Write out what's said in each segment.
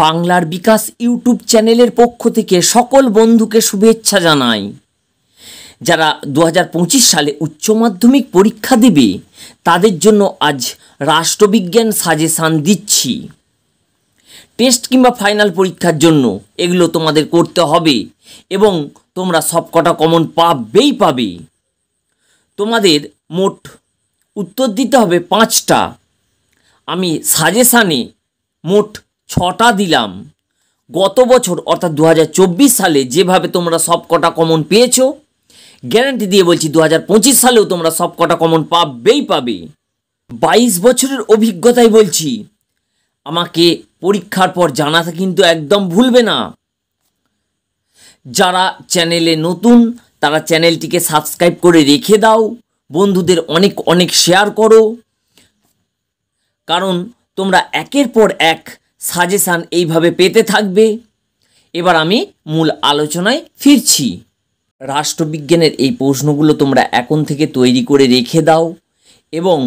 বাংলার বিকাশ ইউটিউব চ্যানেলের পক্ষ থেকে সকল বন্ধুকে শুভেচ্ছা জানাই যারা দু সালে উচ্চ মাধ্যমিক পরীক্ষা দেবে তাদের জন্য আজ রাষ্ট্রবিজ্ঞান সাজেশান দিচ্ছি টেস্ট কিংবা ফাইনাল পরীক্ষার জন্য এগুলো তোমাদের করতে হবে এবং তোমরা সবকটা কমন পাবেই পাবে তোমাদের মোট উত্তর দিতে হবে পাঁচটা আমি সাজেশানে মোট ছটা দিলাম গত বছর অর্থাৎ দু সালে যেভাবে তোমরা সব কটা কমন পেয়েছো গ্যারান্টি দিয়ে বলছি দু সালেও তোমরা সব কটা কমন পাবেই পাবে বাইশ বছরের অভিজ্ঞতাই বলছি আমাকে পরীক্ষার পর জানাতে কিন্তু একদম ভুলবে না যারা চ্যানেলে নতুন তারা চ্যানেলটিকে সাবস্ক্রাইব করে রেখে দাও বন্ধুদের অনেক অনেক শেয়ার করো কারণ তোমরা একের পর এক সাজেশান এইভাবে পেতে থাকবে এবার আমি মূল আলোচনায় ফিরছি রাষ্ট্রবিজ্ঞানের এই প্রশ্নগুলো তোমরা এখন থেকে তৈরি করে রেখে দাও এবং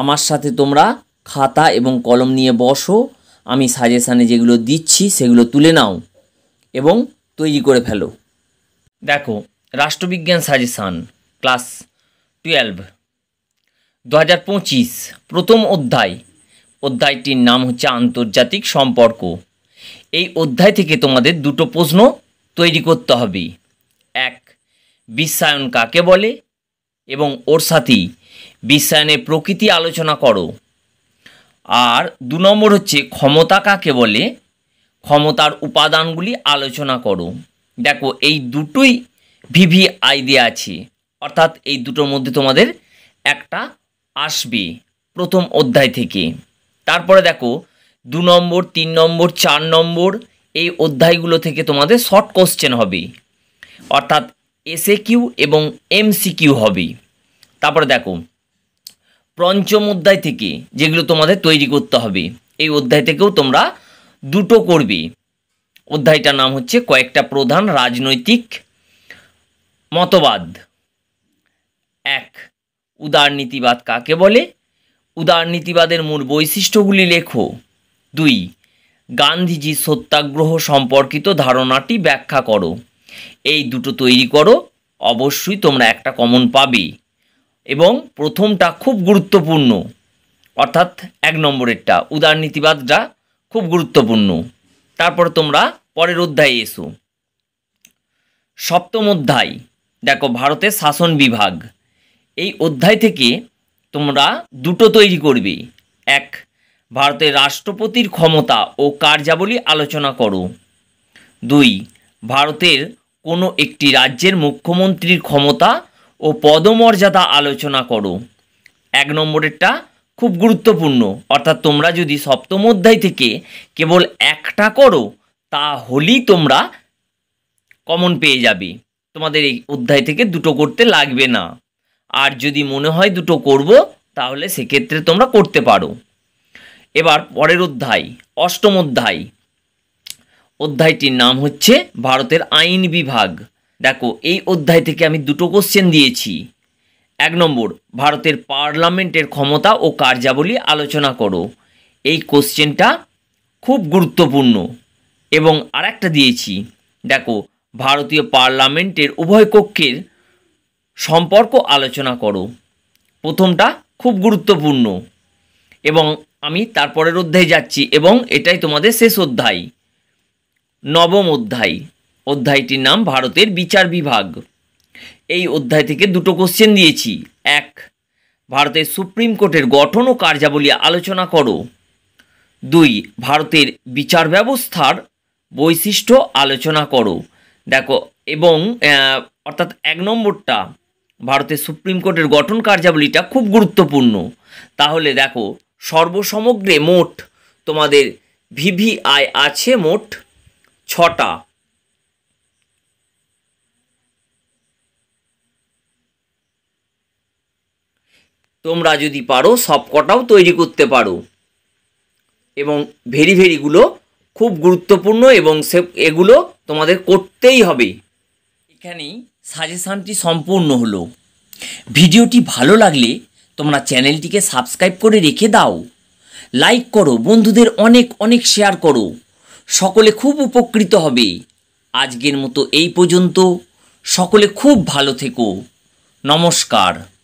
আমার সাথে তোমরা খাতা এবং কলম নিয়ে বসো আমি সাজেশানে যেগুলো দিচ্ছি সেগুলো তুলে নাও এবং তৈরি করে ফেলো দেখো রাষ্ট্রবিজ্ঞান সাজেশান ক্লাস টুয়েলভ দু প্রথম অধ্যায় অধ্যায়টির নাম হচ্ছে আন্তর্জাতিক সম্পর্ক এই অধ্যায় থেকে তোমাদের দুটো প্রশ্ন তৈরি করতে হবে এক বিশ্বায়ন কাকে বলে এবং ওর সাথেই বিশ্বায়নের প্রকৃতি আলোচনা করো আর দু নম্বর হচ্ছে ক্ষমতা কাকে বলে ক্ষমতার উপাদানগুলি আলোচনা করো দেখো এই দুটোই ভিভি আইডিয়া আছে অর্থাৎ এই দুটোর মধ্যে তোমাদের একটা আসবে প্রথম অধ্যায় থেকে তারপরে দেখো দু নম্বর তিন নম্বর চার নম্বর এই অধ্যায়গুলো থেকে তোমাদের শর্ট কোশ্চেন হবে অর্থাৎ এসএ কিউ এবং এমসিকিউ হবে তারপরে দেখো পঞ্চম অধ্যায় থেকে যেগুলো তোমাদের তৈরি করতে হবে এই অধ্যায় থেকেও তোমরা দুটো করবে অধ্যায়টার নাম হচ্ছে কয়েকটা প্রধান রাজনৈতিক মতবাদ এক উদারনীতিবাদ কাকে বলে উদারনীতিবাদের মূল বৈশিষ্ট্যগুলি লেখো দুই গান্ধীজি সত্যাগ্রহ সম্পর্কিত ধারণাটি ব্যাখ্যা করো এই দুটো তৈরি করো অবশ্যই তোমরা একটা কমন পাবে এবং প্রথমটা খুব গুরুত্বপূর্ণ অর্থাৎ এক নম্বরেরটা উদারনীতিবাদটা খুব গুরুত্বপূর্ণ তারপর তোমরা পরের অধ্যায়ে এসো সপ্তম অধ্যায় দেখো ভারতের শাসন বিভাগ এই অধ্যায় থেকে তোমরা দুটো তৈরি করবে এক ভারতের রাষ্ট্রপতির ক্ষমতা ও কার্যাবলী আলোচনা করো দুই ভারতের কোনো একটি রাজ্যের মুখ্যমন্ত্রীর ক্ষমতা ও পদমর্যাদা আলোচনা করো এক নম্বরেরটা খুব গুরুত্বপূর্ণ অর্থাৎ তোমরা যদি সপ্তম অধ্যায় থেকে কেবল একটা করো তাহলেই তোমরা কমন পেয়ে যাবে তোমাদের এই অধ্যায় থেকে দুটো করতে লাগবে না আর যদি মনে হয় দুটো করব তাহলে সেক্ষেত্রে তোমরা করতে পারো এবার পরের অধ্যায় অষ্টম অধ্যায় অধ্যায়টির নাম হচ্ছে ভারতের আইন বিভাগ দেখো এই অধ্যায় থেকে আমি দুটো কোশ্চেন দিয়েছি এক নম্বর ভারতের পার্লামেন্টের ক্ষমতা ও কার্যাবলী আলোচনা করো এই কোশ্চেনটা খুব গুরুত্বপূর্ণ এবং আরেকটা দিয়েছি দেখো ভারতীয় পার্লামেন্টের উভয় কক্ষের সম্পর্ক আলোচনা করো প্রথমটা খুব গুরুত্বপূর্ণ এবং আমি তারপরের অধ্যায়ে যাচ্ছি এবং এটাই তোমাদের শেষ অধ্যায় নবম অধ্যায় অধ্যায়টির নাম ভারতের বিচার বিভাগ এই অধ্যায় থেকে দুটো কোশ্চেন দিয়েছি এক ভারতের সুপ্রিম কোর্টের গঠন ও কার্যাবলী আলোচনা করো দুই ভারতের বিচার ব্যবস্থার বৈশিষ্ট্য আলোচনা করো দেখো এবং অর্থাৎ এক নম্বরটা ভারতের সুপ্রিম কোর্টের গঠন কার্যাবলীটা খুব গুরুত্বপূর্ণ তাহলে দেখো সর্বসমগ্রে মোট তোমাদের ভিভিআই আছে মোট ছটা তোমরা যদি পারো সবকটাও তৈরি করতে পারো এবং ভেরি ভেরিগুলো খুব গুরুত্বপূর্ণ এবং সে এগুলো তোমাদের করতেই হবে এখানেই সাজেশানটি সম্পূর্ণ হলো ভিডিওটি ভালো লাগলে তোমরা চ্যানেলটিকে সাবস্ক্রাইব করে রেখে দাও লাইক করো বন্ধুদের অনেক অনেক শেয়ার করো সকলে খুব উপকৃত হবে আজকের মতো এই পর্যন্ত সকলে খুব ভালো থেকো নমস্কার